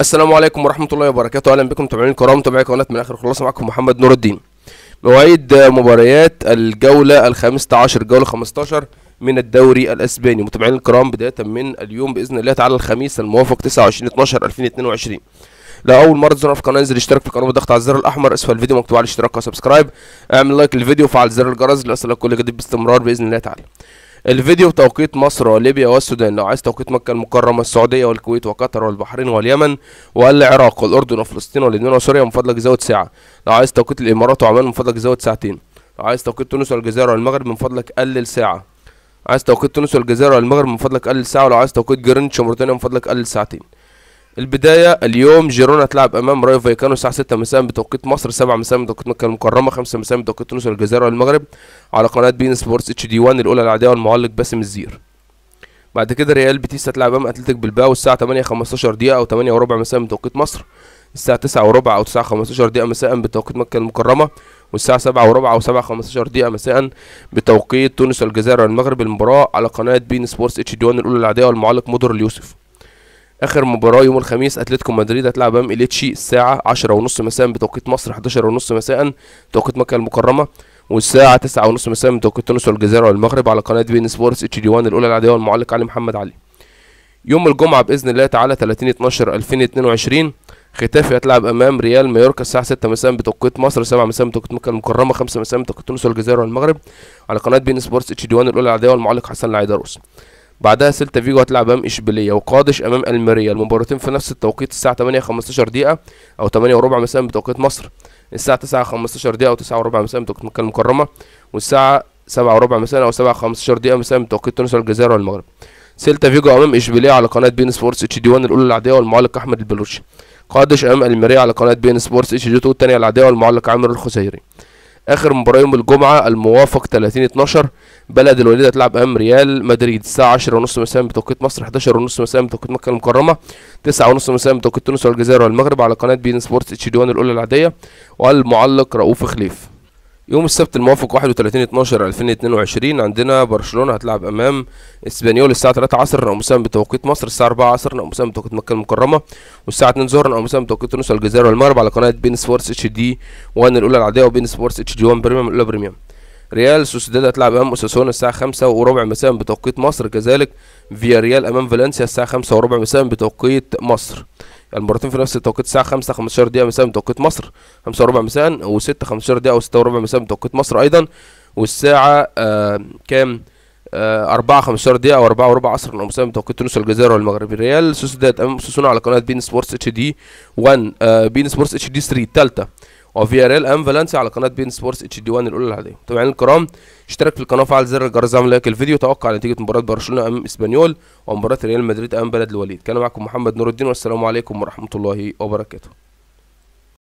السلام عليكم ورحمة الله وبركاته أهلا بكم متابعين الكرام متابعي قناة من آخر خلاص معكم محمد نور الدين مواعيد مباريات الجولة الخامسة عشر جولة 15 من الدوري الأسباني متابعين الكرام بداية من اليوم بإذن الله تعالى الخميس الموافق 29 12 2022 لو اول مره تزورنا في القناه انزل اشترك في القناه وضغط على الزر الاحمر اسفل الفيديو مكتوب على الاشتراك وسبسكرايب اعمل لايك للفيديو وفعل زر الجرس ليصلك كل جديد باستمرار باذن الله تعالى الفيديو توقيت مصر وليبيا والسودان لو عايز توقيت مكة المكرمة السعودية والكويت وقطر والبحرين واليمن والعراق والأردن وفلسطين واللبنان وسوريا من فضلك زود ساعة لو عايز توقيت الإمارات وعمان من فضلك زود ساعتين لو عايز توقيت تونس والجزائر والمغرب من فضلك قلل ساعة عايز توقيت تونس والجزائر والمغرب من فضلك قلل ساعة ولو عايز توقيت جرينتش وموريتانيا من فضلك قلل ساعتين البداية اليوم جيرونا تلعب أمام رايو فايكانو الساعة 6 مساء بتوقيت مصر 7 مساء بتوقيت مكة المكرمة 5 مساء بتوقيت تونس والجزائر والمغرب على قناة بين سبورتس اتش دي 1 الأولى العادية والمعلق باسم الزير بعد كده ريال بيتيس هتلعب أمام أتلتيك بالباو الساعة 8 15 دقيقة أو 8 وربع مساء بتوقيت مصر الساعة 9 وربع أو 9 15 دقيقة مساء بتوقيت مكة المكرمة والساعة 7 وربع أو 7 15 دقيقة مساء بتوقيت تونس والجزائر والمغرب المباراة على قناة بين سبورتس اتش دي 1 الأولى العادية والمعلق مدر اليوسف اخر مباراه يوم الخميس اتلتيكو مدريد هتلعب امام اليتشي الساعه 10:30 مساء بتوقيت مصر 11:30 مساء بتوقيت مكه المكرمه والساعه 9:30 مساء بتوقيت تونس والجزائر والمغرب على قناه بين سبورتس اتش دي 1 الاولى العاديه والمعلق علي محمد علي يوم الجمعه باذن الله تعالى 30 12 2022 ختافي هتلعب امام ريال مايوركا الساعه 6 مساء بتوقيت مصر 7 مساء بتوقيت مكه المكرمه 5 مساء بتوقيت تونس والجزائر والمغرب على قناه بين سبورتس اتش دي 1 الاولى العاديه والمعلق حسن العيدروس بعدها سيلتا فيجو هتلعب امام اشبيليه وقادش امام الميريا المباراتين في نفس التوقيت الساعه 8 15 دقيقه او 8 وربع مساء بتوقيت مصر الساعه 9 15 دقيقه او 9 وربع مساء بتوقيت مكه المكرمه والساعه 7 وربع مساء او 7 15 دقيقه مساء بتوقيت تونس والجزائر والمغرب سيلتا فيجو امام اشبيليه على قناه بين سبورتس اتش دي 1 الاولى العاديه والمعلق احمد البلوشي قادش امام الميريا على قناه بين سبورتس اتش دي 2 الثانيه العاديه والمعلق عامر الخسيري اخر مباراه يوم الجمعه الموافق 30 12 بلد الوليده تلعب امام ريال مدريد الساعه 10:30 مساء بتوقيت مصر 11:30 مساء بتوقيت مكه المكرمه 9:30 مساء بتوقيت تونس والجزائر والمغرب على قناه بي ان سبورتس اتش دي 1 الاولى العاديه والمعلق رؤوف خليف يوم السبت الموافق 31 12 2022 عندنا برشلونه هتلعب امام اسبانيول الساعه 3 عصر مساء بتوقيت مصر الساعه 4 عصر مساء بتوقيت مكه المكرمه والساعه 2 ظهرا مساء بتوقيت تونس والجزائر والمغرب على قناه بين سبورتس اتش دي 1 الاولى العاديه وبين سبورتس اتش دي 1 بريميوم الاولى بريميوم ريال سوسيداد هتلعب امام اساسونا الساعه 5 وربع مساء بتوقيت مصر كذلك فياريال امام فالنسيا الساعه 5 وربع مساء بتوقيت مصر المباراتين في نفس التوقيت الساعه 5 15 دقيقه مساء بتوقيت مصر 5 وربع مساء و6 15 دقيقه و 6 وربع مساء بتوقيت مصر ايضا والساعه آه كام آه 4 15 دقيقه او 4 وربع عصر مساء بتوقيت تونس والجزائر والمغرب ريال سوسيداد امام سوسونا على قناه بين سبورتس اتش دي 1 آه بين سبورتس اتش دي 3 ثالثه وفيا ريال ام فالنسيا على قناه بين سبورتس اتش دي 1 الاولى العاديه يعني متابعينا الكرام اشترك في القناه وفعل زر الجرس اعمل لايك الفيديو توقع نتيجه مباراه برشلونه ام اسبانيول ومباراه ريال مدريد ام بلد الوليد كان معكم محمد نور الدين والسلام عليكم ورحمه الله وبركاته